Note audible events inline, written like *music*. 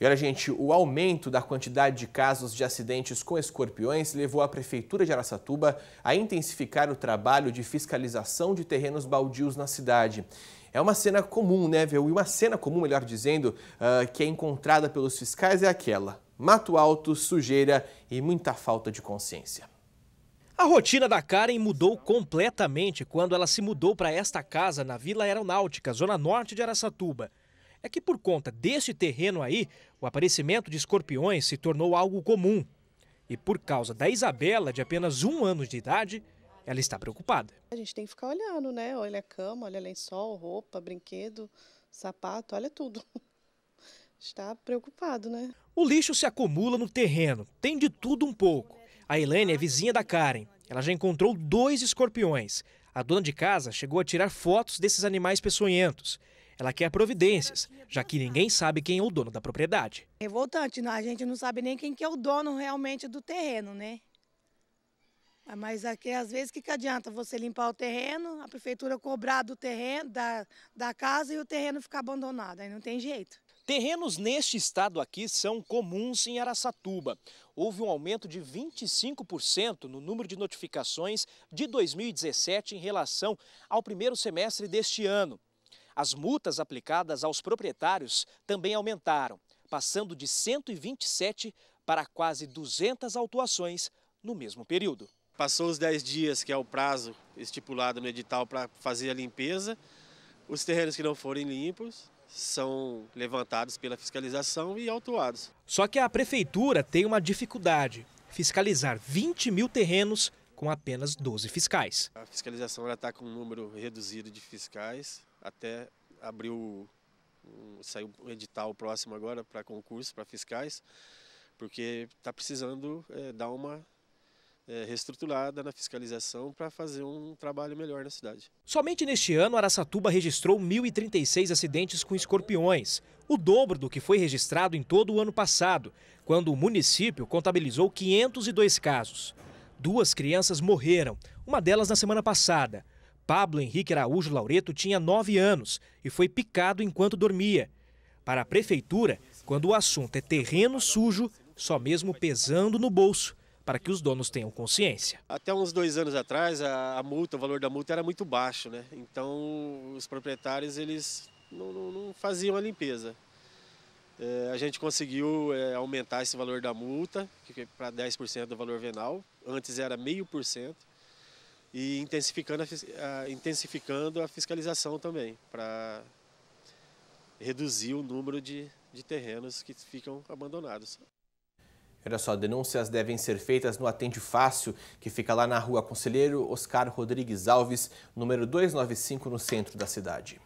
E olha, gente, o aumento da quantidade de casos de acidentes com escorpiões levou a Prefeitura de Araçatuba a intensificar o trabalho de fiscalização de terrenos baldios na cidade. É uma cena comum, né, viu? E uma cena comum, melhor dizendo, uh, que é encontrada pelos fiscais é aquela: mato alto, sujeira e muita falta de consciência. A rotina da Karen mudou completamente quando ela se mudou para esta casa na Vila Aeronáutica, zona norte de Araçatuba é que por conta desse terreno aí, o aparecimento de escorpiões se tornou algo comum. E por causa da Isabela, de apenas um ano de idade, ela está preocupada. A gente tem que ficar olhando, né? Olha a cama, olha lençol, roupa, brinquedo, sapato, olha tudo. *laughs* Está preocupado, né? O lixo se acumula no terreno, tem de tudo um pouco. A Helene é vizinha da Karen. Ela já encontrou dois escorpiões. A dona de casa chegou a tirar fotos desses animais peçonhentos. Ela quer providências, já que ninguém sabe quem é o dono da propriedade. Revoltante, a gente não sabe nem quem que é o dono realmente do terreno, né? Ah, mas aqui, às vezes, o que, que adianta você limpar o terreno, a prefeitura cobrar do terreno, da, da casa e o terreno ficar abandonado, aí não tem jeito. Terrenos neste estado aqui são comuns em Araçatuba. Houve um aumento de 25% no número de notificações de 2017 em relação ao primeiro semestre deste ano. As multas aplicadas aos proprietários também aumentaram, passando de 127 para quase 200 autuações no mesmo período. Passou os 10 dias, que é o prazo estipulado no edital para fazer a limpeza, os terrenos que não forem limpos são levantados pela fiscalização e autuados. Só que a prefeitura tem uma dificuldade: fiscalizar 20 mil terrenos com apenas 12 fiscais. A fiscalização está com um número reduzido de fiscais, até abriu, saiu um edital próximo agora para concurso, para fiscais, porque está precisando é, dar uma é, reestruturada na fiscalização para fazer um trabalho melhor na cidade. Somente neste ano, Araçatuba registrou 1.036 acidentes com escorpiões, o dobro do que foi registrado em todo o ano passado, quando o município contabilizou 502 casos. Duas crianças morreram, uma delas na semana passada. Pablo Henrique Araújo Laureto tinha 9 anos e foi picado enquanto dormia. Para a prefeitura, quando o assunto é terreno sujo, só mesmo pesando no bolso, para que os donos tenham consciência. Até uns dois anos atrás, a, multa, o valor da multa era muito baixo, né? Então, os proprietários eles não, não, não faziam a limpeza. É, a gente conseguiu é, aumentar esse valor da multa para 10% do valor venal, antes era 0,5%, e intensificando a, a, intensificando a fiscalização também, para reduzir o número de, de terrenos que ficam abandonados. Olha só, denúncias devem ser feitas no Atende Fácil, que fica lá na rua Conselheiro Oscar Rodrigues Alves, número 295, no centro da cidade.